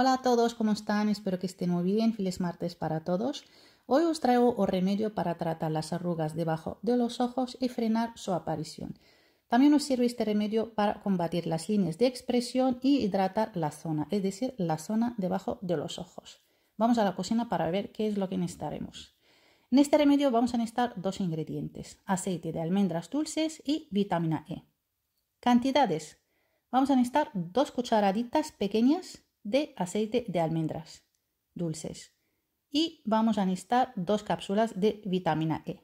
Hola a todos, ¿cómo están? Espero que estén muy bien. Feliz martes para todos. Hoy os traigo un remedio para tratar las arrugas debajo de los ojos y frenar su aparición. También os sirve este remedio para combatir las líneas de expresión y hidratar la zona, es decir, la zona debajo de los ojos. Vamos a la cocina para ver qué es lo que necesitaremos. En este remedio vamos a necesitar dos ingredientes, aceite de almendras dulces y vitamina E. Cantidades. Vamos a necesitar dos cucharaditas pequeñas de aceite de almendras dulces. Y vamos a necesitar dos cápsulas de vitamina E.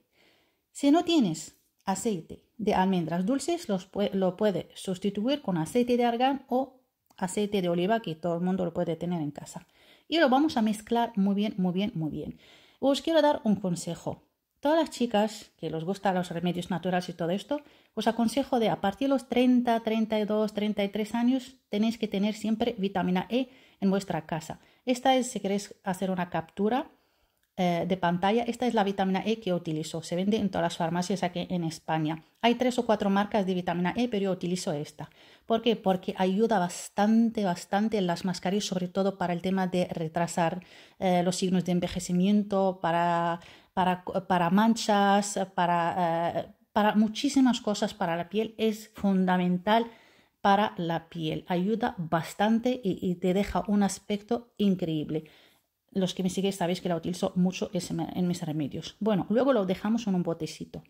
Si no tienes aceite de almendras dulces, lo puede sustituir con aceite de argán o aceite de oliva, que todo el mundo lo puede tener en casa. Y lo vamos a mezclar muy bien, muy bien, muy bien. Os quiero dar un consejo. Todas las chicas que les gustan los remedios naturales y todo esto, os aconsejo de a partir de los 30, 32, 33 años tenéis que tener siempre vitamina E en vuestra casa. Esta es, si queréis hacer una captura eh, de pantalla, esta es la vitamina E que utilizo. Se vende en todas las farmacias aquí en España. Hay tres o cuatro marcas de vitamina E, pero yo utilizo esta. ¿Por qué? Porque ayuda bastante, bastante en las mascarillas, sobre todo para el tema de retrasar eh, los signos de envejecimiento, para para, manchas, para, eh, para muchísimas cosas para la piel. Es fundamental para la piel. Ayuda bastante y, te deja un aspecto increíble los que me siguen sabéis que la utilizo mucho en mis remedios. Bueno, luego lo dejamos en un botecito.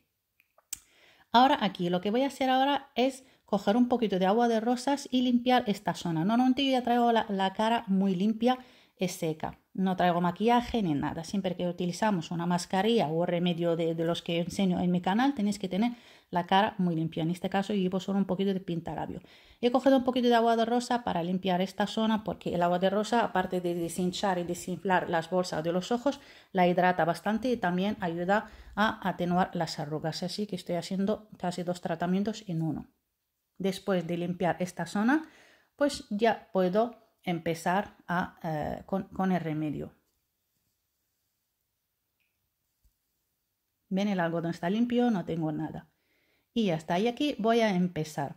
Ahora aquí, lo que voy a hacer ahora es coger un poquito de agua de rosas y limpiar esta zona. No, Normalmente yo ya traigo la cara muy limpia es seca. No traigo maquillaje ni nada. Siempre que utilizamos una mascarilla o remedio de, los que enseño en mi canal, tenéis que tener la cara muy limpia. En este caso llevo solo un poquito de pintalabio. He cogido un poquito de agua de rosa para limpiar esta zona porque el agua de rosa, aparte de desinchar y desinflar las bolsas de los ojos, la hidrata bastante y también ayuda a atenuar las arrugas. Así que estoy haciendo casi dos tratamientos en uno. Después de limpiar esta zona, pues ya puedo empezar a, eh, con, el remedio. Ven, el algodón está limpio, no tengo nada. Y ya está. Y aquí voy a empezar.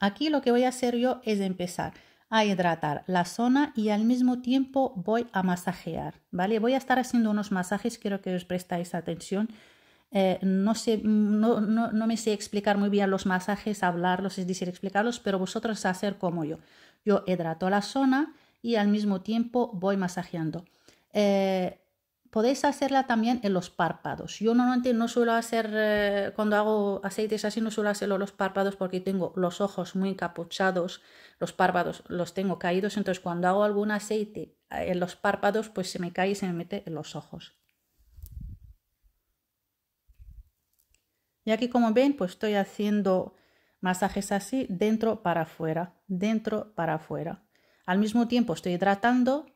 Aquí lo que voy a hacer yo es empezar a hidratar la zona y al mismo tiempo voy a masajear, ¿vale? Voy a estar haciendo unos masajes, quiero que os prestáis atención. Eh, no, sé, no, no, no, me sé explicar muy bien los masajes, hablarlos, es decir, explicarlos, pero vosotros hacer como yo. Yo hidrato la zona y al mismo tiempo voy masajeando. Eh, podéis hacerla también en los párpados. Yo normalmente no suelo hacer, eh, cuando hago aceites así, no suelo hacerlo en los párpados porque tengo los ojos muy encapuchados, los párpados los tengo caídos, entonces cuando hago algún aceite eh, en los párpados, pues se me cae y se me mete en los ojos. Y aquí como ven, pues estoy haciendo Masajes así, dentro para afuera, dentro para afuera. Al mismo tiempo estoy hidratando,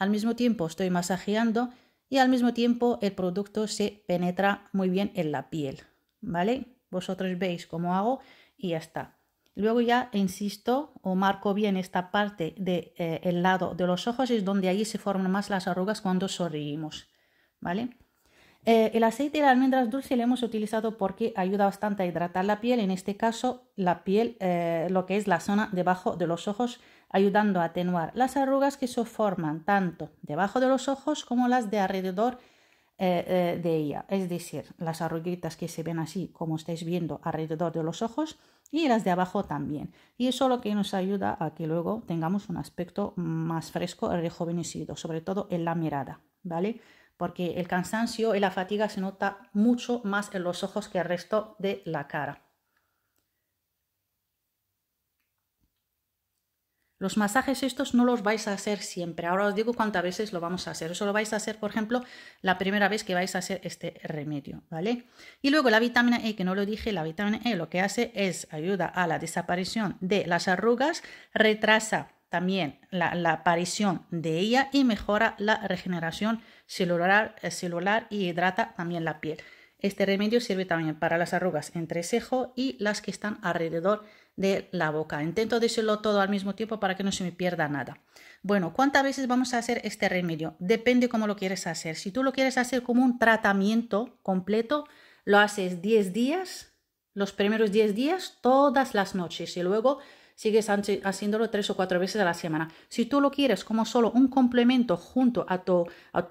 al mismo tiempo estoy masajeando y al mismo tiempo el producto se penetra muy bien en la piel. ¿Vale? Vosotros veis cómo hago y ya está. Luego ya insisto o marco bien esta parte del de, eh, lado de los ojos, es donde allí se forman más las arrugas cuando sonreímos. ¿Vale? Eh, el aceite de almendras dulce lo hemos utilizado porque ayuda bastante a hidratar la piel, en este caso la piel, eh, lo que es la zona debajo de los ojos, ayudando a atenuar las arrugas que se forman tanto debajo de los ojos como las de alrededor eh, de ella, es decir, las arruguitas que se ven así como estáis viendo alrededor de los ojos y las de abajo también. Y eso lo que nos ayuda a que luego tengamos un aspecto más fresco, rejuvenecido, sobre todo en la mirada, ¿vale? porque el cansancio y la fatiga se nota mucho más en los ojos que el resto de la cara. Los masajes estos no los vais a hacer siempre. Ahora os digo cuántas veces lo vamos a hacer. Eso lo vais a hacer, por ejemplo, la primera vez que vais a hacer este remedio, ¿vale? Y luego la vitamina E, que no lo dije, la vitamina E lo que hace es ayuda a la desaparición de las arrugas, retrasa también la, aparición de ella y mejora la regeneración celular, eh, celular y hidrata también la piel. Este remedio sirve también para las arrugas entre cejo y las que están alrededor de la boca. Intento decirlo todo al mismo tiempo para que no se me pierda nada. Bueno, ¿cuántas veces vamos a hacer este remedio? Depende cómo lo quieres hacer. Si tú lo quieres hacer como un tratamiento completo, lo haces 10 días, los primeros 10 días, todas las noches y luego sigues haciéndolo tres o cuatro veces a la semana. Si tú lo quieres como solo un complemento junto a tu,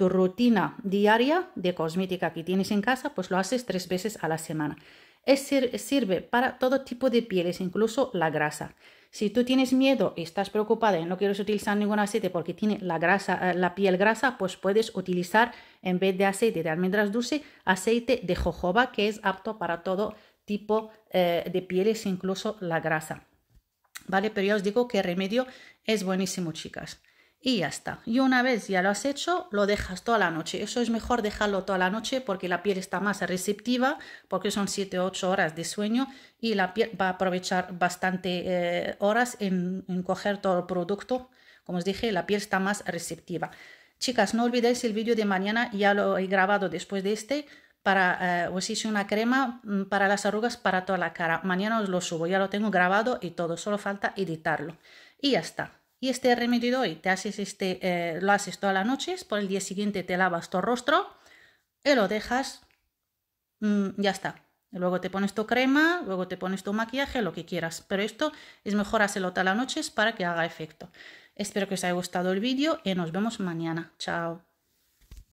rutina diaria de cosmética que tienes en casa, pues lo haces tres veces a la semana. Es, sirve para todo tipo de pieles, incluso la grasa. Si tú tienes miedo y estás preocupada y no quieres utilizar ningún aceite porque tiene la, grasa, eh, la piel grasa, pues puedes utilizar en vez de aceite de almendras dulce, aceite de jojoba que es apto para todo tipo eh, de pieles, incluso la grasa. ¿vale? Pero ya os digo que el remedio es buenísimo, chicas. Y ya está. Y una vez ya lo has hecho, lo dejas toda la noche. Eso es mejor dejarlo toda la noche porque la piel está más receptiva, porque son 7 o 8 horas de sueño y la piel va a aprovechar bastante eh, horas en, en coger todo el producto. Como os dije, la piel está más receptiva. Chicas, no olvidéis el vídeo de mañana, ya lo he grabado después de este, para, eh, pues una crema mm, para las arrugas para toda la cara. Mañana os lo subo, ya lo tengo grabado y todo, solo falta editarlo. Y ya está. Y este remedio hoy, te haces este, eh, lo haces todas las noches, por el día siguiente te lavas tu rostro y eh, lo dejas, mm, ya está. Luego te pones tu crema, luego te pones tu maquillaje, lo que quieras. Pero esto es mejor hacerlo todas las noches para que haga efecto. Espero que os haya gustado el vídeo y nos vemos mañana. Chao.